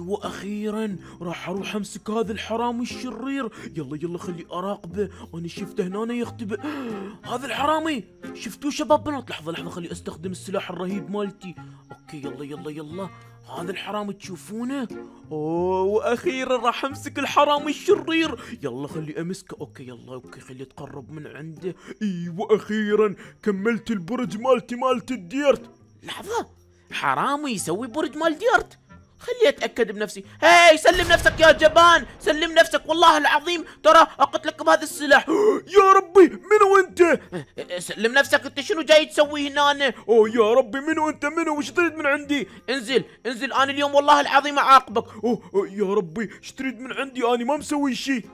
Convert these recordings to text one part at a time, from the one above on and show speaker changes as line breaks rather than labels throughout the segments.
ايوه اخيرا راح اروح امسك هذا الحرامي الشرير يلا يلا خلي اراقبه انا شفته هنا يختبئ هذا الحرامي شفتوه شباب بنات لحظه لحظه خلي استخدم السلاح الرهيب مالتي اوكي يلا يلا يلا هذا الحرامي تشوفونه اوه واخيرا راح امسك الحرامي الشرير يلا خلي امسكه اوكي يلا اوكي خلي اتقرب من عنده ايوه اخيرا كملت البرج مالتي مالت الديرت لحظه حرامي يسوي برج مال ديرت خليني اتاكد بنفسي هاي سلم نفسك يا جبان سلم نفسك والله العظيم ترى اقتلك بهذا السلاح يا ربي منو انت سلم نفسك انت شنو جاي تسوي هنا اوه يا ربي منو انت منو وش تريد من عندي انزل انزل انا اليوم والله العظيم اعاقبك اوه, يا ربي ايش تريد من عندي انا ما مسوي شيء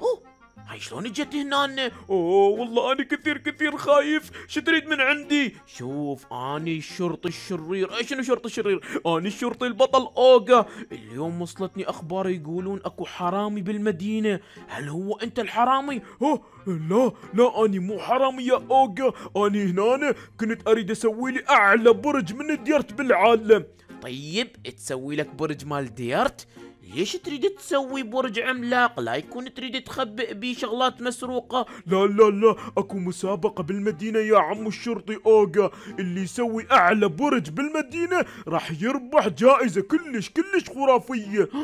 هاي شلون اجت هنا اوه والله انا كثير كثير خايف شو تريد من عندي شوف اني الشرطي الشرير ايش شنو شرطي الشرير اني الشرطي البطل اوغا اليوم وصلتني اخبار يقولون اكو حرامي بالمدينه هل هو انت الحرامي اوه لا لا اني مو حرامي يا اوغا اني هنا كنت اريد اسوي لي اعلى برج من الديرت بالعالم طيب تسوي لك برج مال ديرت ليش تريد تسوي برج عملاق لا يكون تريد تخبئ بيه شغلات مسروقة لا لا لا اكو مسابقة بالمدينة يا عم الشرطي اوغا اللي يسوي اعلى برج بالمدينة راح يربح جائزة كلش كلش خرافية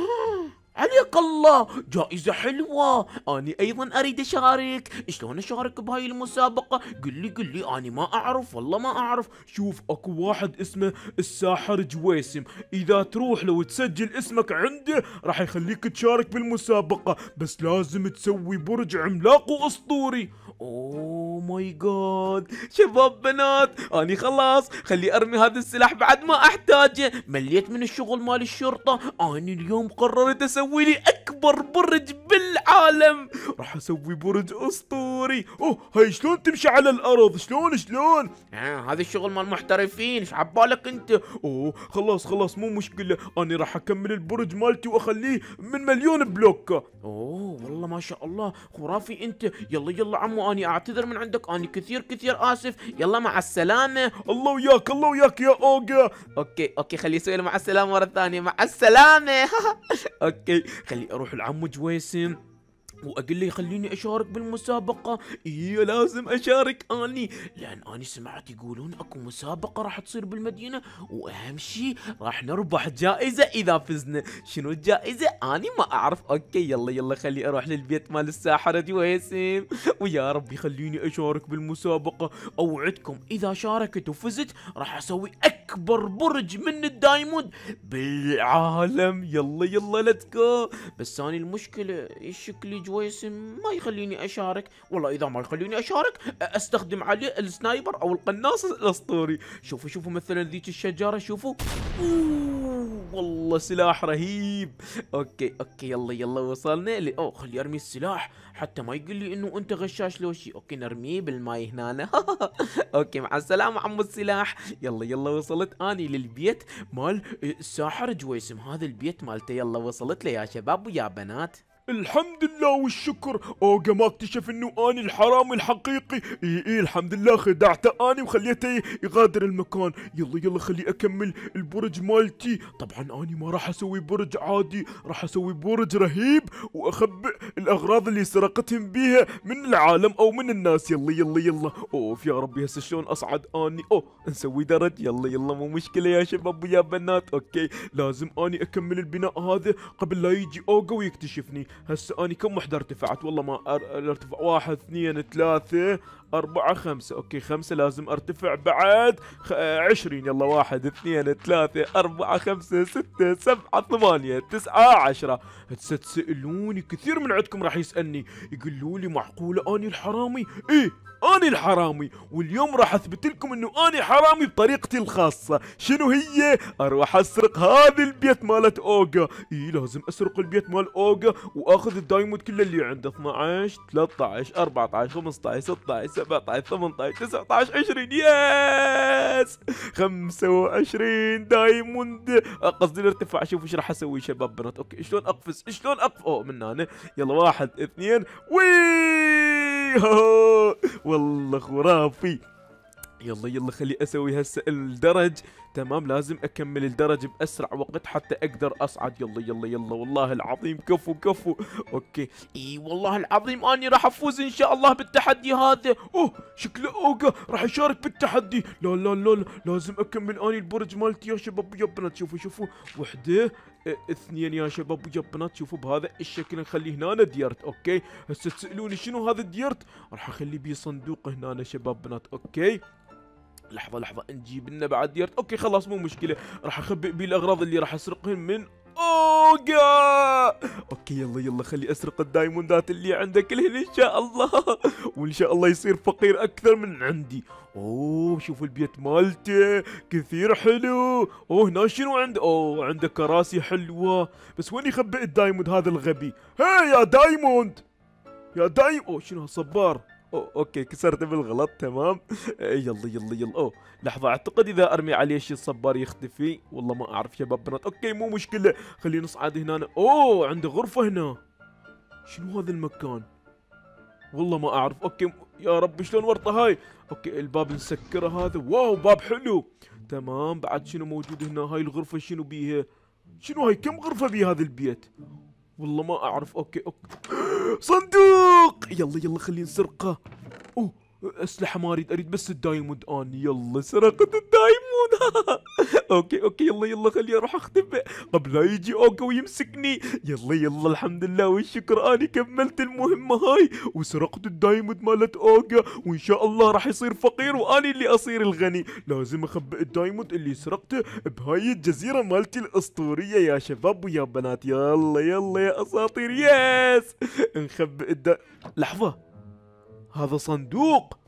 عليك الله جائزة حلوة أنا أيضا أريد أشارك شلون أشارك بهاي المسابقة قل لي قل لي أنا ما أعرف والله ما أعرف شوف أكو واحد اسمه الساحر جويسم إذا تروح لو تسجل اسمك عنده راح يخليك تشارك بالمسابقة بس لازم تسوي برج عملاق وأسطوري اوه ماي جاد شباب بنات اني خلاص خلي ارمي هذا السلاح بعد ما احتاجه مليت من الشغل مال الشرطه اني اليوم قررت اسوي a winning. اكبر برج بالعالم راح اسوي برج اسطوري اوه هاي شلون تمشي على الارض شلون شلون آه هذا الشغل مال محترفين ايش عبالك انت اوه خلاص خلاص مو مشكله انا راح اكمل البرج مالتي واخليه من مليون بلوك اوه والله ما شاء الله خرافي انت يلا يلا عمو اني اعتذر من عندك اني كثير كثير اسف يلا مع السلامه الله وياك الله وياك يا اوجا اوكي اوكي خليه يسوي مع السلامه مره ثانيه مع السلامه اوكي خلي اروح العم جويسم واقول له يخليني اشارك بالمسابقه هي إيه، لازم اشارك اني لان اني سمعت يقولون اكو مسابقه راح تصير بالمدينه واهم شيء راح نربح جائزه اذا فزنا شنو الجائزه اني ما اعرف اوكي يلا يلا خلي اروح للبيت مال الساحره دي وهسم ويا رب يخليني اشارك بالمسابقه اوعدكم اذا شاركت وفزت راح اسوي اكبر برج من الدايموند بالعالم يلا يلا ليتس جو بس اني المشكله شكلي جويسم ما يخليني اشارك والله اذا ما يخليني اشارك استخدم عليه السنايبر او القناص الاسطوري شوفوا شوفوا مثلا ذيك الشجره شوفوا والله سلاح رهيب اوكي اوكي يلا يلا وصلنا او اوه خلي ارمي السلاح حتى ما يقول لي انه انت غشاش لو شيء اوكي نرميه بالماي هنا اوكي مع السلامه عمو السلاح يلا يلا وصلت اني للبيت مال الساحر إيه، جويسم هذا البيت مالته يلا وصلت له يا شباب ويا بنات الحمد لله والشكر اوجا ما اكتشف انه اني الحرامي الحقيقي اي اي الحمد لله خدعته اني وخليته يغادر المكان يلا يلا خلي اكمل البرج مالتي طبعا اني ما راح اسوي برج عادي راح اسوي برج رهيب واخبئ الاغراض اللي سرقتهم بيها من العالم او من الناس يلا يلا يلا اوف يا ربي هسه شلون اصعد اني اوه نسوي درج يلا يلا مو مشكله يا شباب ويا بنات اوكي لازم اني اكمل البناء هذا قبل لا يجي اوجا ويكتشفني هسه اني كم وحده ارتفعت والله ما ارتفع واحد اثنين ثلاثة أربعة خمسة أوكي خمسة لازم أرتفع بعد خ... آه، عشرين يلا واحد اثنين ثلاثة أربعة خمسة ستة سبعة ثمانية تسعة عشرة ستسألوني كثير من عندكم راح يسألني يقولوا لي معقولة أني الحرامي إيه أنا الحرامي واليوم راح أثبت لكم أنه أنا حرامي بطريقتي الخاصة شنو هي؟ أروح أسرق هذا البيت مالت أوغا إيه لازم أسرق البيت مال أوغا وأخذ الدايموند كله اللي عنده 12 13 14 15 16 17 18 19 20 ياس 25 دايموند قصدي الارتفاع شوف ايش راح اسوي شباب بنات اوكي شلون اقفز شلون اقفز اوه من هنا يلا واحد اثنين وي والله خرافي يلا يلا خلي اسوي هسه الدرج تمام لازم اكمل الدرج باسرع وقت حتى اقدر اصعد يلا يلا يلا والله العظيم كفو كفو اوكي اي والله العظيم اني راح افوز ان شاء الله بالتحدي هذا اوه شكله اوغا راح يشارك بالتحدي لا لا لا, لا. لازم اكمل اني البرج مالتي يا شباب يا بنات شوفوا شوفوا وحده اثنين يا شباب ويا بنات شوفوا بهذا الشكل نخلي هنا ديرت اوكي هسه تسالوني شنو هذا الديرت راح اخلي بيه صندوق هنا شباب بنات اوكي لحظة لحظة نجيب لنا بعد يرت اوكي خلاص مو مشكلة راح اخبئ بيه الاغراض اللي راح اسرقهم من اوغا اوكي يلا يلا خلي اسرق الدايموندات اللي عندك الحين ان شاء الله وان شاء الله يصير فقير اكثر من عندي اوه شوف البيت مالته كثير حلو اوه هنا شنو عنده اوه عنده كراسي حلوه بس وين يخبئ الدايموند هذا الغبي هاي يا دايموند يا دايموند اوه شنو هالصبار أوه اوكي كسرته بالغلط تمام إيه، يلا يلا يلا اوه لحظة اعتقد اذا ارمي عليه شي الصبار يختفي والله ما اعرف شباب بنات اوكي مو مشكلة خلينا نصعد هنا اوه عنده غرفة هنا شنو هذا المكان والله ما اعرف اوكي يا رب شلون ورطة هاي اوكي الباب نسكره هذا واو باب حلو تمام بعد شنو موجود هنا هاي الغرفة شنو بيها شنو هاي كم غرفة بهذا هذا البيت والله ما اعرف اوكي اوكي صندوق يلا يلا خلينا نسرقه اوه اسلحه ما اريد اريد بس الدايموند اني آه، يلا سرقت الدايموند اوكي اوكي يلا يلا خليني اروح اختبئ قبل لا يجي اوكا ويمسكني يلا يلا الحمد لله والشكر اني كملت المهمه هاي وسرقت الدايموند مالت اوكا وان شاء الله راح يصير فقير واني اللي اصير الغني لازم اخبئ الدايموند اللي سرقته بهاي الجزيره مالتي الاسطوريه يا شباب ويا بنات يلا يلا يا اساطير يس نخبئ الدا لحظه هذا صندوق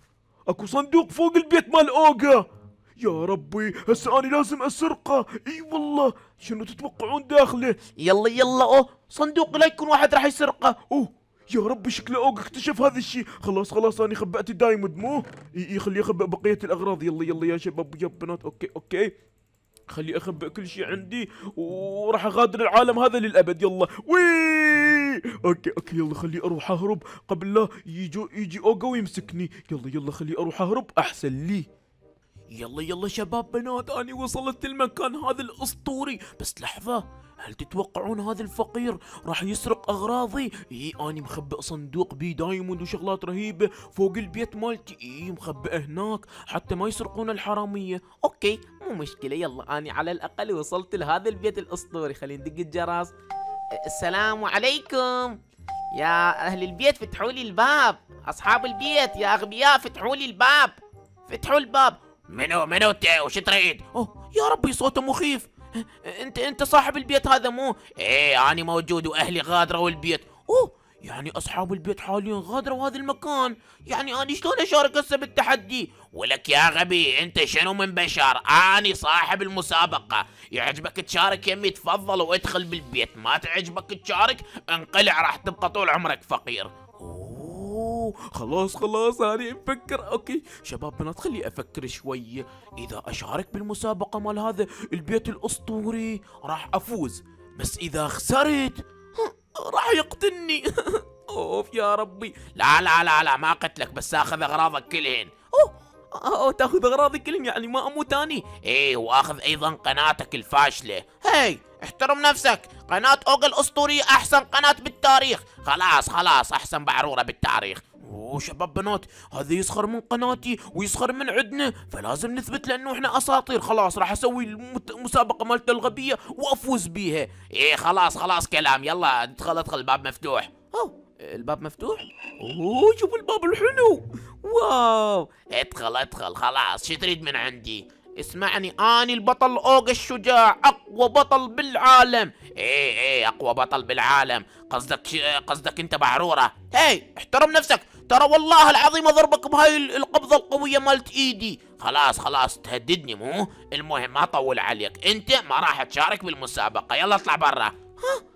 اكو صندوق فوق البيت مال اوكا يا ربي هسه أنا لازم أسرقه إي والله شنو تتوقعون داخله يلا يلا أوه صندوق لا يكون واحد راح يسرقه أوه يا ربي شكله أوك اكتشف هذا الشيء خلاص خلاص انا خبأت الدايموند مو اي اي خليه اخبأ بقيه الاغراض يلا يلا يا شباب ويا بنات اوكي اوكي خلي اخبأ كل شيء عندي وراح اغادر العالم هذا للابد يلا وي اوكي اوكي يلا خلي اروح اهرب قبل لا يجي يجي اوغا ويمسكني يلا يلا خلي اروح اهرب احسن لي يلا يلا شباب بنات أنا وصلت المكان هذا الأسطوري بس لحظة هل تتوقعون هذا الفقير راح يسرق أغراضي؟ إي أنا مخبئ صندوق بي دايموند وشغلات رهيبة فوق البيت مالتي إي مخبئه هناك حتى ما يسرقون الحرامية أوكي مو مشكلة يلا أنا على الأقل وصلت لهذا البيت الأسطوري خلينا ندق الجرس السلام عليكم يا أهل البيت فتحوا لي الباب أصحاب البيت يا أغبياء فتحوا لي الباب فتحوا الباب منو منو انت وش تريد؟ اوه يا ربي صوته مخيف انت انت صاحب البيت هذا مو؟ ايه انا موجود واهلي غادروا البيت، اوه يعني اصحاب البيت حاليا غادروا هذا المكان، يعني انا شلون اشارك هسه بالتحدي؟ ولك يا غبي انت شنو من بشر؟ انا صاحب المسابقة، يعجبك تشارك يمي تفضل وادخل بالبيت، ما تعجبك تشارك انقلع راح تبقى طول عمرك فقير. خلاص خلاص انا مفكر اوكي شباب بنات خلي افكر شوي اذا اشارك بالمسابقه مال هذا البيت الاسطوري راح افوز بس اذا خسرت راح يقتلني اوف يا ربي لا لا لا لا ما قتلك بس اخذ اغراضك كلهن اوه تاخذ اغراضي كلهم يعني ما اموت اني ايه واخذ ايضا قناتك الفاشله هاي احترم نفسك قناه اوغل اسطوريه احسن قناه بالتاريخ خلاص خلاص احسن بعروره بالتاريخ اوه شباب بنات هذا يسخر من قناتي ويسخر من عندنا فلازم نثبت لانه احنا اساطير خلاص راح اسوي المسابقه مالته الغبيه وافوز بيها ايه خلاص خلاص كلام يلا ادخل ادخل الباب مفتوح اوه الباب مفتوح اوه شوف الباب الحلو واو ادخل ادخل خلاص شو تريد من عندي اسمعني اني البطل اوغ الشجاع اقوى بطل بالعالم ايه ايه اقوى بطل بالعالم قصدك قصدك انت بعروره هاي احترم نفسك ترى والله العظيم اضربك بهاي القبضه القويه مالت ايدي خلاص خلاص تهددني مو المهم ما اطول عليك انت ما راح تشارك بالمسابقه يلا اطلع برا ها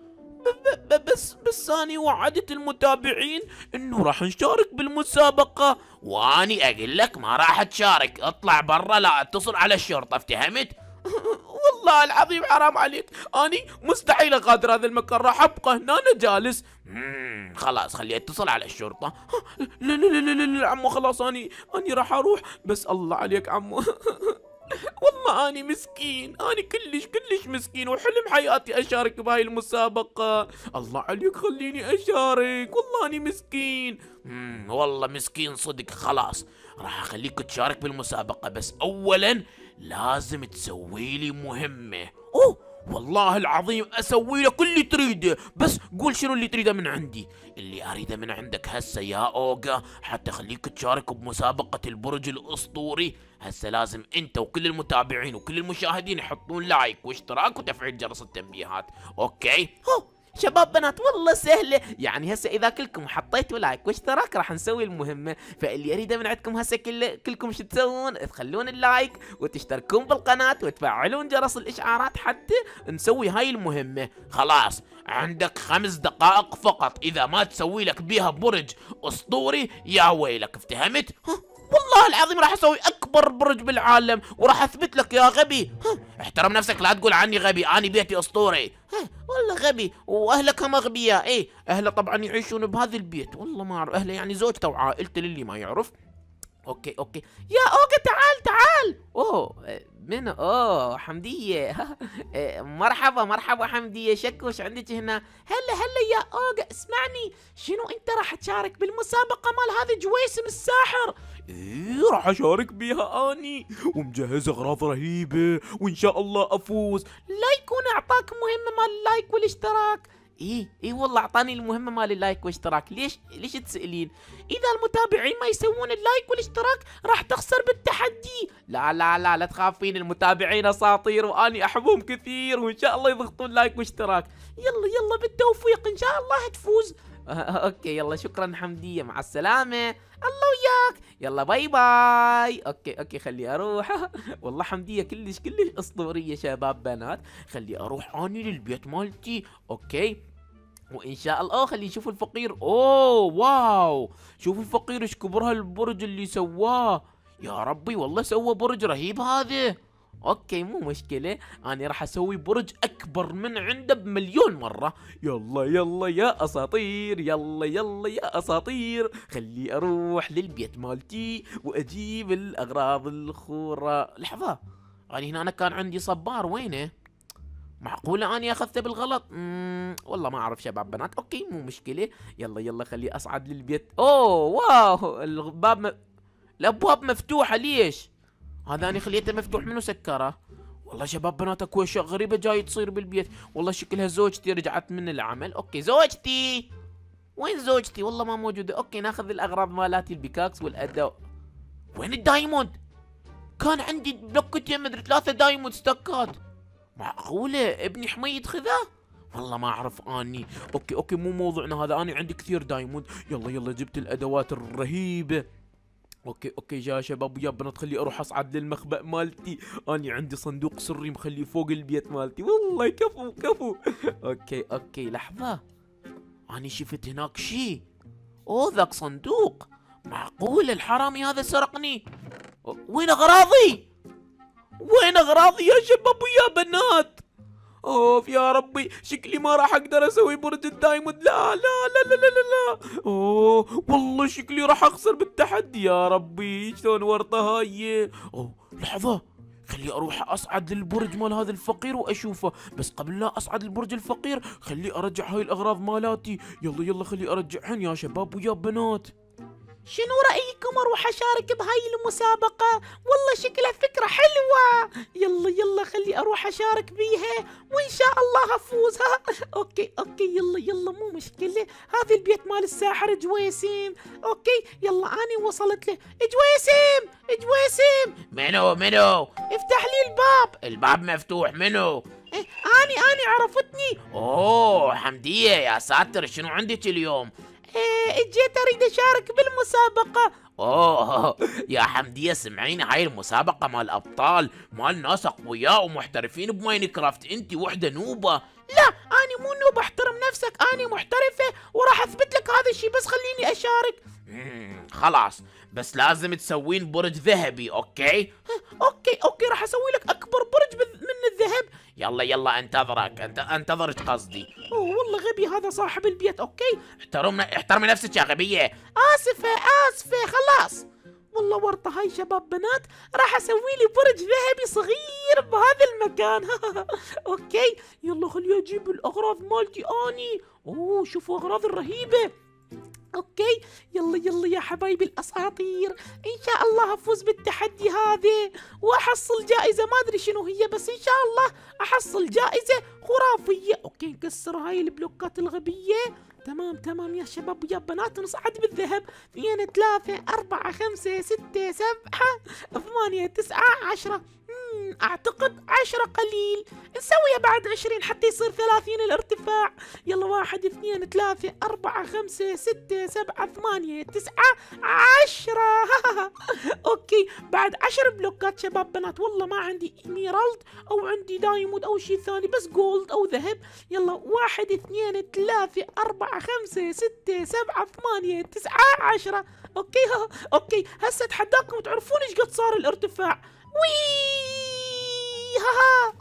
بس بس أنا وعدت المتابعين إنه راح نشارك بالمسابقة وأني أقول لك ما راح تشارك اطلع برا لا اتصل على الشرطة افتهمت؟ والله العظيم حرام عليك أني مستحيل أغادر هذا المكان راح أبقى هنا جالس خلاص خلي اتصل على الشرطة لا لا لا لا لا عمو خلاص أني أني راح أروح بس الله عليك عمو والله أني مسكين أني كلش كلش مسكين وحلم حياتي أشارك بهاي المسابقة الله عليك خليني أشارك والله أني مسكين والله مسكين صدق خلاص راح أخليك تشارك بالمسابقة بس أولا لازم تسوي لي مهمة أوه والله العظيم اسوي لك اللي تريده بس قول شنو اللي تريده من عندي اللي اريده من عندك هسه يا اوغا حتى خليك تشارك بمسابقة البرج الاسطوري هسه لازم انت وكل المتابعين وكل المشاهدين يحطون لايك واشتراك وتفعيل جرس التنبيهات اوكي أوه. شباب بنات والله سهله يعني هسه اذا كلكم حطيتوا لايك واشتراك راح نسوي المهمه فاللي اريده من عندكم هسه كل... كلكم شو تسوون تخلون اللايك وتشتركون بالقناه وتفعلون جرس الاشعارات حتى نسوي هاي المهمه خلاص عندك خمس دقائق فقط اذا ما تسوي لك بيها برج اسطوري يا ويلك افتهمت والله العظيم راح اسوي اكبر برج بالعالم وراح اثبت لك يا غبي احترم نفسك لا تقول عني غبي انا بيتي اسطوري والله غبي واهلك هم اغبياء ايه اهله طبعا يعيشون بهذا البيت والله ما اعرف اهله يعني زوجته وعائلته للي ما يعرف اوكي اوكي يا اوكي تعال تعال اوه من اوه حمدية إيه، مرحبا مرحبا حمدية شكوش
عندك هنا هلا هلا يا اوغا اسمعني شنو انت راح تشارك بالمسابقة مال هذا جويسم الساحر
إيه راح اشارك بيها اني ومجهز اغراض رهيبة وان شاء الله افوز
لا يكون اعطاك مهمة مال اللايك
والاشتراك ايه ايه والله اعطاني المهمه مال اللايك والاشتراك ليش ليش تسالين اذا
المتابعين ما يسوون اللايك والاشتراك راح تخسر بالتحدي
لا لا لا لا تخافين المتابعين اساطير واني احبهم كثير وان شاء الله يضغطون لايك واشتراك يلا يلا بالتوفيق ان شاء الله تفوز اوكي يلا شكرا حمديه مع السلامه
الله وياك
يلا باي باي اوكي اوكي خلي اروح والله حمديه كلش كلش اسطوريه شباب بنات خلي اروح اني للبيت مالتي اوكي وانشاء الله خلي نشوف الفقير اوه واو شوفوا الفقير ايش كبر هالبرج اللي سواه يا ربي والله سوى برج رهيب هذا اوكي مو مشكلة انا راح اسوي برج اكبر من عنده بمليون مرة يلا يلا يا اساطير يلا يلا يا اساطير خلي اروح للبيت مالتي واجيب الاغراض الخورة لحظة انا يعني هنا أنا كان عندي صبار وينه معقولة أني أخذته بالغلط؟ مم. والله ما أعرف شباب بنات، أوكي مو مشكلة، يلا يلا خليه أصعد للبيت، أوه واو الباب م... الأبواب مفتوحة ليش؟ هذا أنا خليته مفتوح منو سكره؟ والله شباب بنات اكو اشياء غريبه جاي تصير بالبيت والله شكلها زوجتي رجعت من العمل اوكي زوجتي وين زوجتي والله ما موجوده اوكي ناخذ الاغراض مالاتي البيكاكس والاداء وين الدايموند كان عندي بلوكتين مدري ثلاثه دايموند ستكات معقولة ابني حميد خذه والله ما اعرف اني اوكي اوكي مو موضوعنا هذا انا عندي كثير دايموند يلا يلا جبت الادوات الرهيبه اوكي اوكي يا شباب ويا بنات خلي اروح اصعد للمخبأ مالتي اني عندي صندوق سري مخليه فوق البيت مالتي والله كفو كفو اوكي اوكي لحظه اني شفت هناك شيء اوه ذاك صندوق معقول الحرامي هذا سرقني وين اغراضي وين اغراضي يا شباب ويا بنات اوف يا ربي شكلي ما راح اقدر اسوي برج الدايموند لا لا لا لا لا لا اوه والله شكلي راح اخسر بالتحدي يا ربي شلون ورطه هاي اوه لحظه خلي اروح اصعد للبرج مال هذا الفقير واشوفه بس قبل لا اصعد للبرج الفقير خلي ارجع هاي الاغراض مالاتي يلا يلا خلي ارجعهن يا شباب ويا بنات
شنو رأيكم أروح أشارك بهاي المسابقة والله شكلها فكرة حلوة يلا يلا خلي أروح أشارك بيها وإن شاء الله أفوز ها أوكي أوكي يلا يلا مو مشكلة هذا البيت مال الساحر جويسم أوكي يلا أنا وصلت له جويسم جويسم منو منو افتح لي الباب
الباب مفتوح منو
إيه اني اني عرفتني
اوه حمديه يا ساتر شنو عندك اليوم
اجيت إيه، اريد اشارك بالمسابقة
اوه يا حمدية سمعيني هاي المسابقة مال الابطال مال ناس اقوياء ومحترفين بماينكرافت انت وحدة نوبة لا
اني مو نوبة احترم نفسك اني محترفة وراح اثبت لك هذا الشيء بس خليني اشارك
خلاص بس لازم تسوين برج ذهبي اوكي
اوكي اوكي راح اسوي لك اكبر برج
من الذهب يلا يلا انتظرك انت انتظرت قصدي
اوه والله غبي هذا صاحب البيت اوكي
احترمنا احترمي نفسك يا غبيه
اسفه اسفه خلاص والله ورطة هاي شباب بنات راح اسوي لي برج ذهبي صغير بهذا المكان اوكي يلا خليني اجيب الاغراض مالتي اني اوه شوفوا اغراضي الرهيبة اوكي يلا يلا يا حبايبي الاساطير ان شاء الله افوز بالتحدي هذا واحصل جائزه ما ادري شنو هي بس ان شاء الله احصل جائزه خرافيه اوكي نكسر هاي البلوكات الغبيه تمام تمام يا شباب ويا بنات نصعد بالذهب اثنين ثلاثة أربعة خمسة ستة سبعة ثمانية تسعة عشرة أعتقد عشرة قليل نسويها بعد عشرين حتى يصير ثلاثين الارتفاع يلا واحد اثنين ثلاثة أربعة خمسة ستة سبعة ثمانية تسعة عشرة أوكي بعد عشر بلوكات شباب بنات والله ما عندي إميرالد أو عندي دايمود أو شيء ثاني بس جولد أو ذهب يلا واحد اثنين ثلاثة أربعة خمسة ستة سبعة ثمانية تسعة عشرة أوكي أوكي هسه تحداكم تعرفون إيش قد صار الارتفاع وي ها ها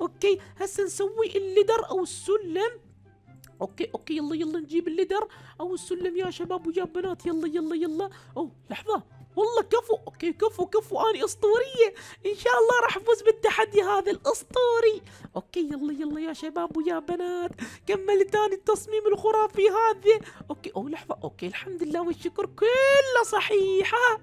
اوكي هسه نسوي الليدر او السلم اوكي اوكي يلا يلا نجيب الليدر او السلم يا شباب ويا بنات يلا يلا يلا اوه لحظه والله كفو اوكي كفو كفو انا اسطوريه ان شاء الله راح افوز بالتحدي هذا الاسطوري اوكي يلا يلا يا شباب ويا بنات كمل تاني التصميم الخرافي هذا اوكي او لحظه اوكي الحمد لله والشكر كله صحيحه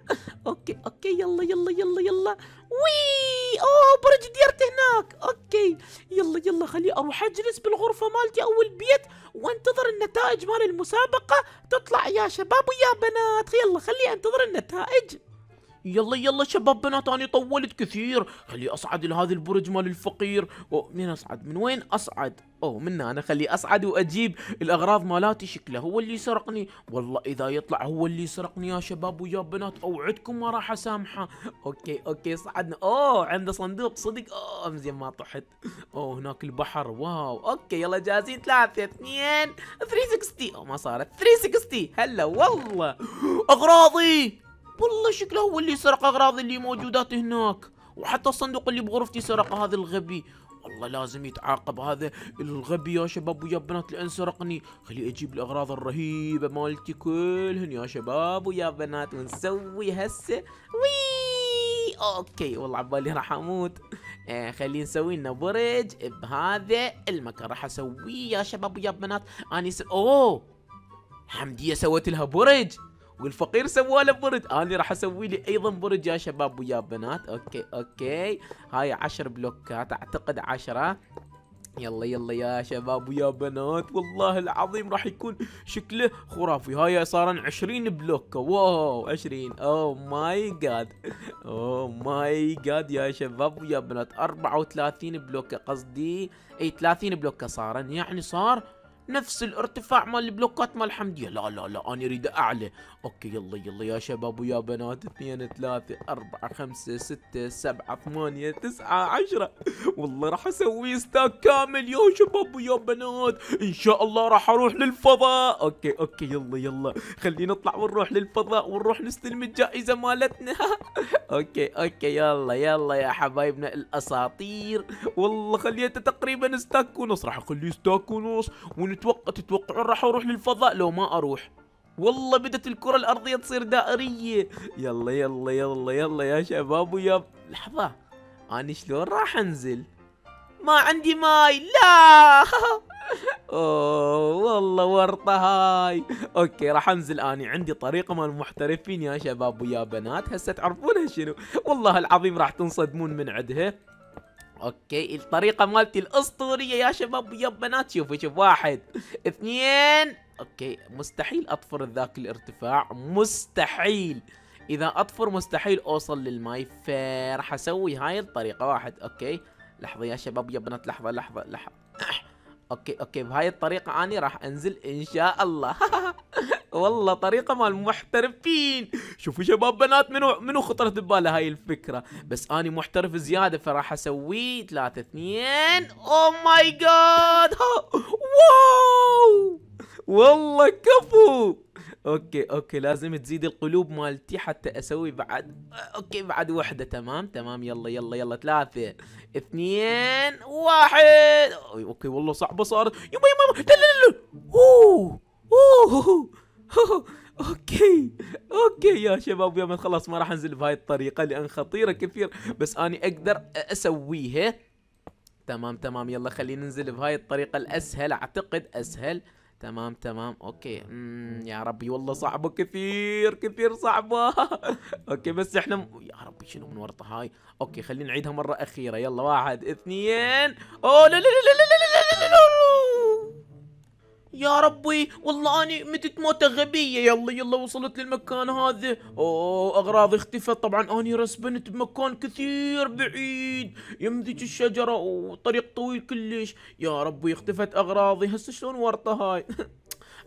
اوكي اوكي يلا يلا يلا يلا وي اوه برج ديرت هناك اوكي يلا يلا خلي اروح اجلس بالغرفه مالتي او البيت وانتظر النتائج مال المسابقه تطلع يا شباب ويا بنات يلا خلي انتظر النتائج يلا يلا شباب بنات انا طولت كثير
خلي اصعد لهذا البرج مال الفقير أو اصعد من وين اصعد اوه من انا خلي اصعد واجيب الاغراض مالاتي شكله هو اللي سرقني والله اذا يطلع هو اللي سرقني يا شباب ويا بنات اوعدكم ما راح اسامحه اوكي اوكي صعدنا اوه عنده صندوق صدق اوه زين ما طحت اوه هناك البحر واو اوكي يلا جاهزين ثلاثة اثنين 360 اوه ما صارت 360 هلا والله اغراضي والله شكله هو اللي سرق أغراض اللي موجودات هناك وحتى الصندوق اللي بغرفتي سرقه هذا الغبي والله لازم يتعاقب هذا الغبي يا شباب ويا بنات لان سرقني خلي اجيب الاغراض الرهيبه مالتي كلهن يا شباب ويا بنات ونسوي هسه وي اوكي والله عبالي راح اموت آه خلي نسوي لنا برج بهذا المكان راح اسويه يا شباب ويا بنات اني س... اوه حمديه سوت لها برج والفقير سوى له برج انا راح اسوي لي ايضا برج يا شباب ويا بنات اوكي اوكي هاي عشر بلوكات اعتقد عشرة يلا يلا يا شباب ويا بنات والله العظيم راح يكون شكله خرافي هاي صارن 20 بلوك واو 20 او ماي جاد او ماي جاد يا شباب ويا بنات 34 بلوكه قصدي اي 30 بلوكه صارن يعني صار نفس الارتفاع مال البلوكات مال حمديه لا لا لا انا اريد اعلى اوكي يلا يلا يا شباب ويا بنات اثنين ثلاثة أربعة خمسة ستة سبعة ثمانية تسعة عشرة والله راح اسوي ستاك كامل يا شباب ويا بنات ان شاء الله راح اروح للفضاء اوكي اوكي يلا يلا خلينا نطلع ونروح للفضاء ونروح نستلم الجائزة مالتنا اوكي اوكي يلا يلا يا حبايبنا الاساطير والله خليته تقريبا ستاك ونص راح اخليه ستاك ونص ونت تتوقع تتوقعون راح اروح للفضاء لو ما اروح والله بدت الكرة الأرضية تصير دائرية يلا يلا يلا يلا يا شباب ويا لحظة أنا شلون راح أنزل
ما عندي ماي لا
اوه والله ورطة هاي اوكي راح انزل اني عندي طريقة مال محترفين يا شباب ويا بنات هسه تعرفونها شنو والله العظيم راح تنصدمون من عدها اوكي الطريقه مالتي الاسطوريه يا شباب ويا بنات شوفوا شوف واحد اثنين اوكي مستحيل اطفر ذاك الارتفاع مستحيل اذا اطفر مستحيل اوصل للماي فراح اسوي هاي الطريقه واحد اوكي لحظه يا شباب يا بنات لحظه لحظه لحظه اوكي اوكي بهاي الطريقه اني راح انزل ان شاء الله والله طريقه مال محترفين شوفوا شباب بنات منو منو خطرت بباله هاي الفكره بس اني محترف زياده فراح أسوي ثلاثة اثنين او ماي جاد واو والله كفو اوكي اوكي لازم تزيد القلوب مالتي حتى اسوي بعد اوكي بعد وحده تمام تمام يلا يلا يلا ثلاثه اثنين واحد اوكي والله صعبه صارت يما يما لا لا لا اوه اوه اوكي اوكي يا شباب من خلاص ما راح انزل بهاي الطريقه لان خطيره كثير بس اني اقدر اسويها تمام تمام يلا خلينا ننزل بهاي الطريقه الاسهل اعتقد اسهل تمام تمام اوكي مم. يا ربي والله صعبه كثير كثير صعبه اوكي بس احنا م... يا ربي شنو من ورطه هاي اوكي خلينا نعيدها مره اخيره يلا واحد اثنين اوه لا لا لا لا لا, لا. يا ربي والله اني متت موتة غبية يلا يلا وصلت للمكان هذا اوه اغراضي اختفت طبعا اني رسبنت بمكان كثير بعيد يم ذيك الشجرة وطريق طويل كلش يا ربي اختفت اغراضي هسه شلون ورطة هاي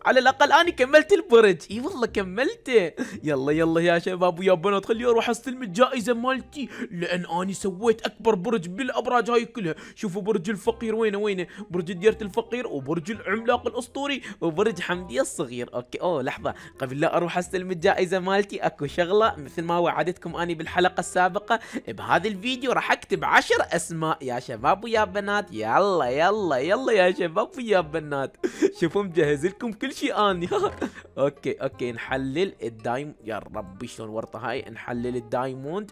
على الاقل انا كملت البرج اي والله كملته يلا يلا يا شباب ويا بنات خليني اروح استلم الجائزه مالتي لان انا سويت اكبر برج بالابراج هاي كلها شوفوا برج الفقير وينه وينه برج ديره الفقير وبرج العملاق الاسطوري وبرج حمدي الصغير اوكي اوه لحظه قبل لا اروح استلم الجائزه مالتي اكو شغله مثل ما وعدتكم اني بالحلقه السابقه بهذا الفيديو راح اكتب عشر اسماء يا شباب ويا بنات يلا يلا يلا يا شباب ويا بنات شوفوا مجهز لكم كل شيء اني اوكي اوكي نحلل الدايم يا ربي شلون ورطه هاي نحلل الدايموند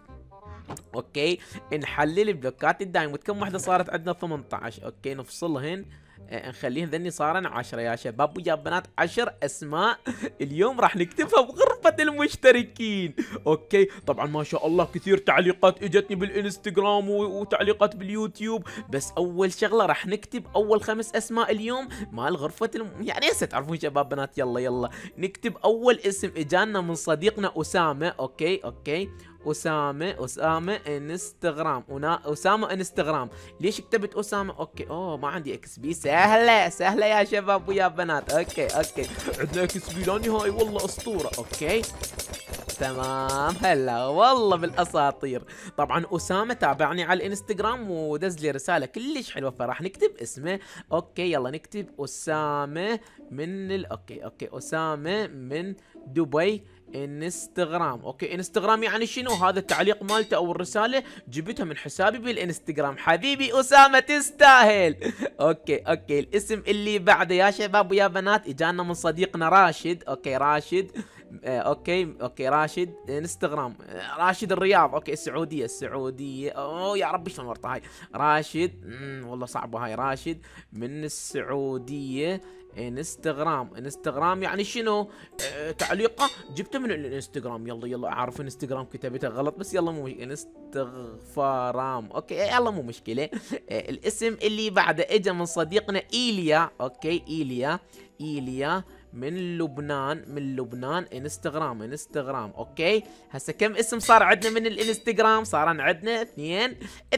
اوكي نحلل بلوكات الدايموند كم وحده صارت عندنا 18 اوكي نفصلهن نخليهم إيه، ذني صارن عشرة يا شباب ويا بنات عشر اسماء اليوم راح نكتبها بغرفة المشتركين اوكي طبعا ما شاء الله كثير تعليقات اجتني بالانستغرام وتعليقات باليوتيوب بس اول شغلة راح نكتب اول خمس اسماء اليوم مال غرفة الم... يعني هسه تعرفون شباب بنات يلا يلا نكتب اول اسم اجانا من صديقنا اسامة اوكي اوكي اسامه اسامه انستغرام ونا اسامه انستغرام ليش كتبت اسامه اوكي اوه ما عندي اكس بي سهله سهله يا شباب ويا بنات اوكي اوكي عندنا اكس بي لا نهائي والله اسطوره اوكي تمام هلا والله بالاساطير طبعا اسامه تابعني على الانستغرام ودز لي رساله كلش حلوه فراح نكتب اسمه اوكي يلا نكتب اسامه من ال... اوكي اوكي اسامه من دبي انستغرام اوكي انستغرام يعني شنو هذا التعليق مالته او الرساله جبتها من حسابي بالانستغرام حبيبي اسامه تستاهل اوكي اوكي الاسم اللي بعده يا شباب ويا بنات اجانا من صديقنا راشد اوكي راشد آه، اوكي اوكي راشد انستغرام آه، راشد الرياض اوكي السعوديه السعوديه اوه يا ربي شلون ورطه هاي راشد والله صعبه هاي راشد من السعوديه انستغرام انستغرام يعني شنو اه تعليقه جبته من الانستغرام يلا يلا اعرف انستغرام كتبته غلط بس يلا مو انستغفارام اوكي إيه، يلا مو مشكله اه الاسم اللي بعده اجى من صديقنا ايليا اوكي ايليا ايليا من لبنان من لبنان انستغرام انستغرام اوكي هسه كم اسم صار عندنا من الانستغرام صار عندنا اثنين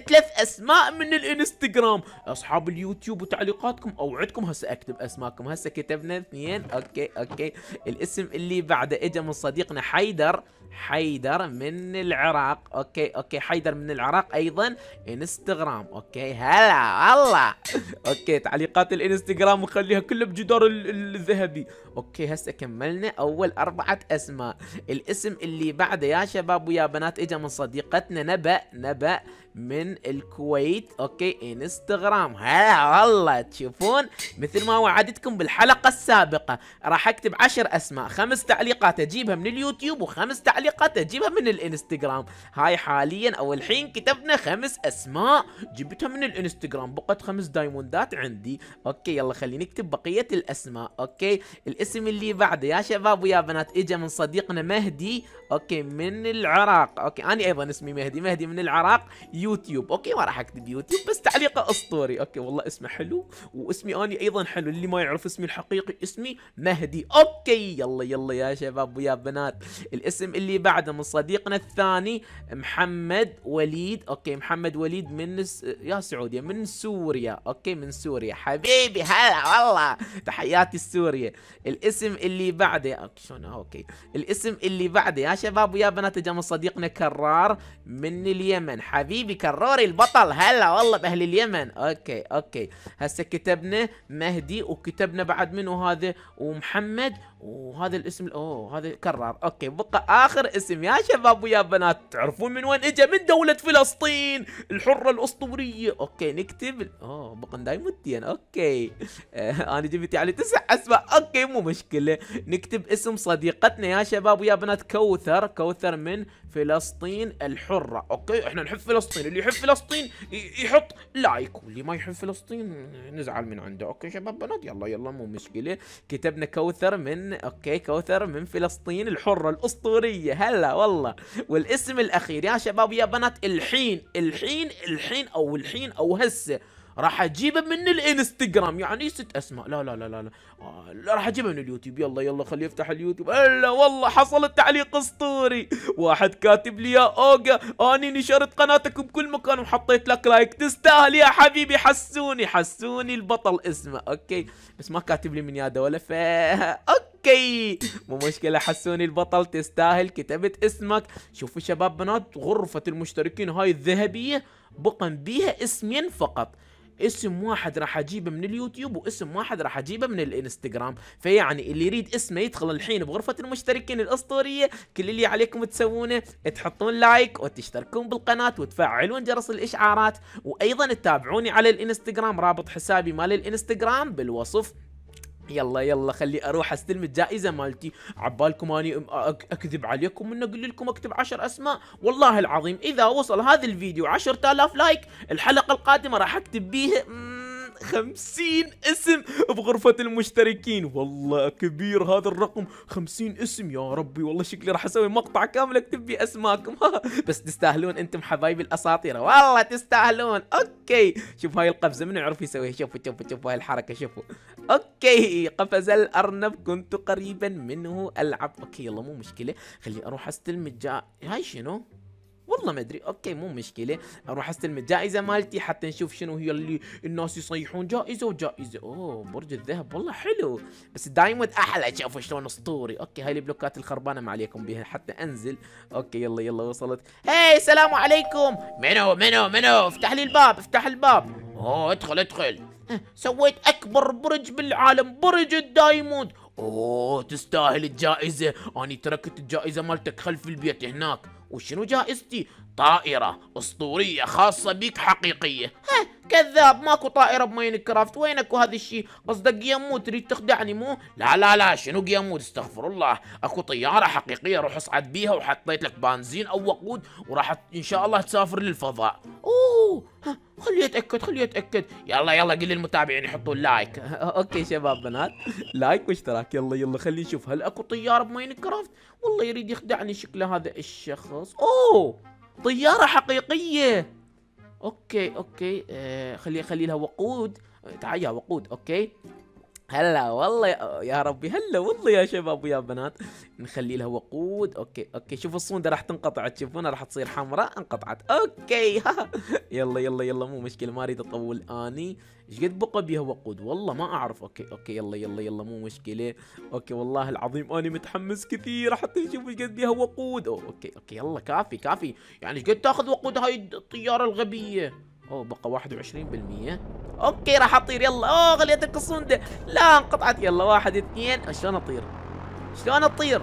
ثلاث اسماء من الانستغرام اصحاب اليوتيوب وتعليقاتكم اوعدكم هسه اكتب اسماءكم هسه كتبنا اثنين اوكي اوكي الاسم اللي بعده اجى من صديقنا حيدر حيدر من العراق اوكي اوكي حيدر من العراق ايضا انستغرام اوكي هلا والله اوكي تعليقات الانستغرام وخليها كلها بجدار الذهبي اوكي هسه كملنا اول اربعه اسماء الاسم اللي بعده يا شباب ويا بنات اجى من صديقتنا نبأ نبأ من الكويت اوكي انستغرام ها والله تشوفون مثل ما وعدتكم بالحلقه السابقه راح اكتب عشر اسماء خمس تعليقات اجيبها من اليوتيوب وخمس تعليقات اجيبها من الانستغرام هاي حاليا او الحين كتبنا خمس اسماء جبتها من الانستغرام بقت خمس دايموندات عندي اوكي يلا خليني نكتب بقيه الاسماء اوكي الاسم اللي بعده يا شباب ويا بنات اجى من صديقنا مهدي اوكي من العراق اوكي انا ايضا اسمي مهدي مهدي من العراق يوتيوب اوكي ما راح اكتب يوتيوب بس تعليقه اسطوري اوكي والله اسمه حلو واسمي اني ايضا حلو اللي ما يعرف اسمي الحقيقي اسمي مهدي اوكي يلا يلا يا شباب ويا بنات الاسم اللي بعده من صديقنا الثاني محمد وليد اوكي محمد وليد من س... يا سعودية من سوريا اوكي من سوريا حبيبي هلا والله تحياتي السورية الاسم اللي بعده اوكي شلون اوكي الاسم اللي بعده يا شباب ويا بنات جاء من صديقنا كرار من اليمن حبيبي كراري البطل هلا والله باهل اليمن اوكي اوكي هسه كتبنا مهدي وكتبنا بعد منو هذا ومحمد وهذا الاسم اوه هذا كرر اوكي بقى اخر اسم يا شباب ويا بنات تعرفون من وين اجى من دولة فلسطين الحرة الاسطورية اوكي نكتب اوه بقى دايم وديا اوكي آه انا جبت يعني تسع اسماء اوكي مو مشكلة نكتب اسم صديقتنا يا شباب ويا بنات كوثر كوثر من فلسطين الحرة اوكي احنا نحب فلسطين اللي يحب فلسطين يحط لايك واللي ما يحب فلسطين نزعل من عنده اوكي شباب بنات يلا يلا مو مشكلة كتبنا كوثر من اوكي كوثر من فلسطين الحره الاسطوريه هلا والله والاسم الاخير يا شباب يا بنات الحين الحين الحين او الحين او هسه راح اجيبه من الانستغرام يعني ست اسماء لا لا لا لا, لا. لا آه، راح اجيبه من اليوتيوب يلا يلا خليه يفتح اليوتيوب الا والله حصل التعليق اسطوري واحد كاتب لي يا اوجا اني نشرت قناتك بكل مكان وحطيت لك لايك تستاهل يا حبيبي حسوني حسوني البطل اسمه اوكي بس ما كاتب لي من يا دوله ف اوكي اوكي مو مشكله حسوني البطل تستاهل كتبت اسمك شوفوا شباب بنات غرفه المشتركين هاي الذهبيه بقم بيها اسمين فقط اسم واحد راح اجيبه من اليوتيوب واسم واحد راح اجيبه من الانستغرام فيعني اللي يريد اسمه يدخل الحين بغرفة المشتركين الاسطورية كل اللي عليكم تسوونه تحطون لايك وتشتركون بالقناة وتفعلون جرس الاشعارات وايضا تتابعوني على الانستغرام رابط حسابي مال الانستغرام بالوصف يلا يلا خلي اروح استلم الجائزه مالتي عبالكم اني اكذب عليكم ان اقول لكم اكتب عشر اسماء والله العظيم اذا وصل هذا الفيديو 10000 لايك الحلقه القادمه راح اكتب بيها خمسين اسم بغرفة المشتركين والله كبير هذا الرقم خمسين اسم يا ربي والله شكلي راح اسوي مقطع كامل اكتب فيه اسماءكم بس تستاهلون انتم حبايبي الاساطير والله تستاهلون اوكي شوف هاي القفزة من يعرف يسويها شوفوا شوفوا شوفوا هاي الحركة شوفوا اوكي قفز الارنب كنت قريبا منه العب اوكي يلا مو مشكلة خليني اروح استلم الجا هاي شنو والله ما ادري اوكي مو مشكله اروح استلم الجائزه مالتي حتى نشوف شنو هي اللي الناس يصيحون جائزه وجائزه اوه برج الذهب والله حلو بس الدايموند احلى شوفوا شلون اسطوري اوكي هاي البلوكات الخربانه ما عليكم بها حتى انزل اوكي يلا يلا وصلت هاي السلام عليكم منو منو منو افتح لي الباب افتح الباب اوه ادخل ادخل سويت اكبر برج بالعالم برج الدايموند اوه تستاهل الجائزه اني تركت الجائزه مالتك خلف البيت هناك وشنو جائزتي؟ طائرة أسطورية خاصة بك حقيقية ها كذاب ماكو طائرة بماين كرافت وينك هذا الشيء قصدك قيموت تريد تخدعني مو لا لا لا شنو قيموت استغفر الله اكو طيارة حقيقية روح اصعد بيها وحطيت لك بنزين او وقود وراح ان شاء الله تسافر للفضاء
اوه خليه
اتاكد خليه اتاكد يلا يلا قل للمتابعين يحطوا لايك اوكي شباب بنات لايك واشتراك يلا يلا خلي نشوف هل اكو طياره بماين كرافت والله يريد يخدعني شكله هذا الشخص اوه طياره حقيقيه اوكي اوكي آه، خلي خلي لها وقود تعال يا وقود اوكي هلا والله يا, ربي هلا والله يا شباب ويا بنات نخلي لها وقود اوكي اوكي شوفوا الصندة راح تنقطع تشوفونها راح تصير حمراء انقطعت اوكي ها. يلا يلا يلا مو مشكله ما اريد اطول اني ايش قد بقى بيها وقود والله ما اعرف اوكي اوكي يلا يلا يلا مو مشكله اوكي والله العظيم اني متحمس كثير حتى نشوف ايش قد بيها وقود اوكي اوكي يلا كافي كافي يعني ايش قد تاخذ وقود هاي الطياره الغبيه اوه بقى 21% اوكي راح اطير يلا اوه القصون ده لا انقطعت يلا واحد اثنين شلون اطير شلون اطير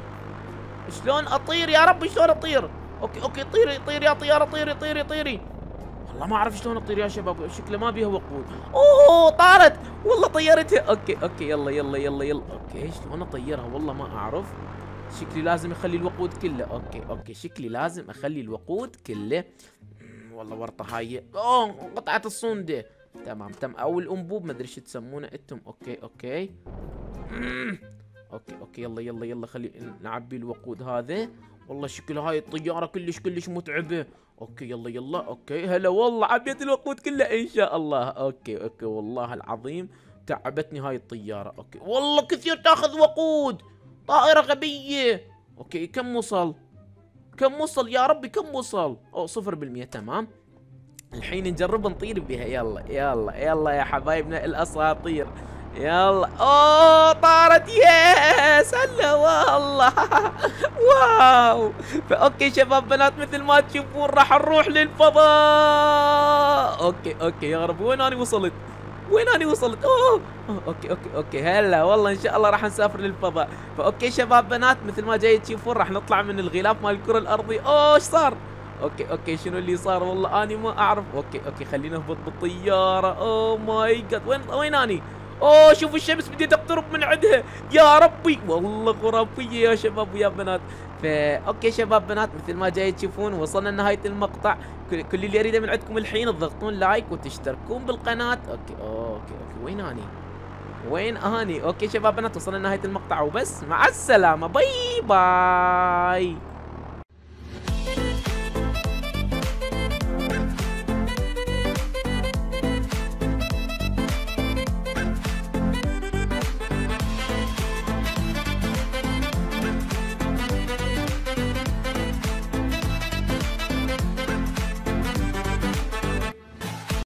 شلون اطير يا ربي شلون اطير اوكي اوكي طيري طيري يا طيارة طيري طيري طيري والله ما اعرف شلون اطير يا شباب شكله ما بيها وقود
اوه طارت والله طيرتها اوكي اوكي يلا يلا
يلا يلا اوكي شلون اطيرها والله ما اعرف شكلي لازم اخلي الوقود كله اوكي اوكي شكلي لازم اخلي الوقود كله والله ورطه هاي اوه قطعه الصوندة تمام تم او الانبوب ما ادري شو تسمونه انتم اوكي اوكي اوكي اوكي يلا يلا يلا خلي نعبي الوقود هذا والله شكل هاي الطياره كلش كلش متعبه اوكي يلا يلا اوكي هلا والله عبيت الوقود كله ان شاء الله اوكي اوكي والله العظيم تعبتني هاي الطياره اوكي والله كثير تاخذ وقود طائره غبيه اوكي كم وصل كم وصل يا ربي كم وصل او صفر بالمية تمام الحين نجرب نطير بها يلا يلا يلا يا حبايبنا الاساطير يلا
اوه طارت يا هلا والله
واو اوكي شباب بنات مثل ما تشوفون راح نروح للفضاء اوكي اوكي يا رب وين انا وصلت وين انا وصلت اوه اوكي اوكي اوكي هلا والله ان شاء الله راح نسافر للفضاء فاوكي شباب بنات مثل ما جاي تشوفون راح نطلع من الغلاف مال الكره الارضيه اوه ايش صار اوكي اوكي شنو اللي صار والله اني ما اعرف اوكي اوكي خلينا نهبط بالطياره اوه ماي جاد وين وين اني اوه شوفوا الشمس بدي تقترب من عندها يا ربي والله خرافيه يا شباب ويا بنات فا اوكي شباب بنات مثل ما جاي تشوفون وصلنا لنهايه المقطع كل, اللي اريده من عندكم الحين تضغطون لايك وتشتركون بالقناه اوكي اوكي اوكي وين اني وين اني اوكي شباب بنات وصلنا لنهايه المقطع وبس مع السلامه باي باي